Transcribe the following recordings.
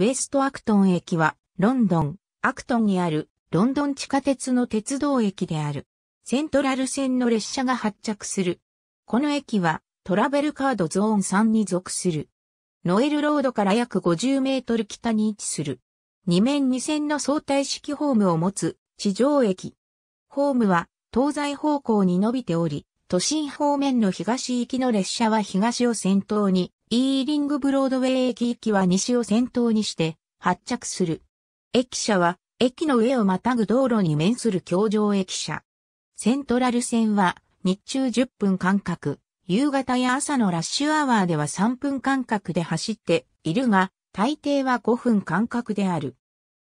ウェストアクトン駅は、ロンドン、アクトンにある、ロンドン地下鉄の鉄道駅である。セントラル線の列車が発着する。この駅は、トラベルカードゾーン3に属する。ノエルロードから約50メートル北に位置する。2面2線の相対式ホームを持つ地上駅。ホームは東西方向に伸びており、都心方面の東行きの列車は東を先頭にイーリングブロードウェイ駅行きは西を先頭にして発着する。駅舎は駅の上をまたぐ道路に面する橋上駅舎。セントラル線は日中10分間隔、夕方や朝のラッシュアワーでは3分間隔で走っているが、大抵は5分間隔である。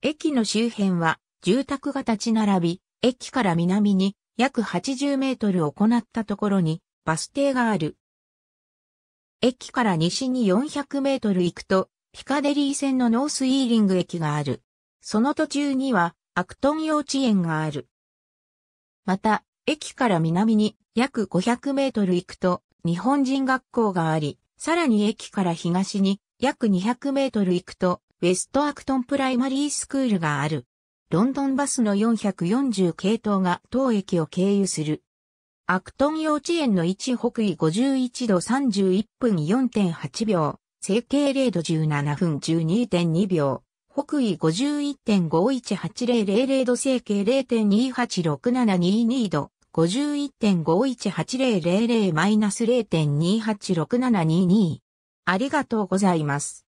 駅の周辺は住宅が立ち並び、駅から南に約80メートルを行ったところにバス停がある。駅から西に400メートル行くと、ピカデリー線のノースイーリング駅がある。その途中には、アクトン幼稚園がある。また、駅から南に約500メートル行くと、日本人学校があり、さらに駅から東に約200メートル行くと、ウェストアクトンプライマリースクールがある。ロンドンバスの440系統が当駅を経由する。アクトン幼稚園の位置北緯51度31分4.8秒、整形0度17分12.2秒、北緯51.518000度整形0.286722度、51.518000-0.286722。ありがとうございます。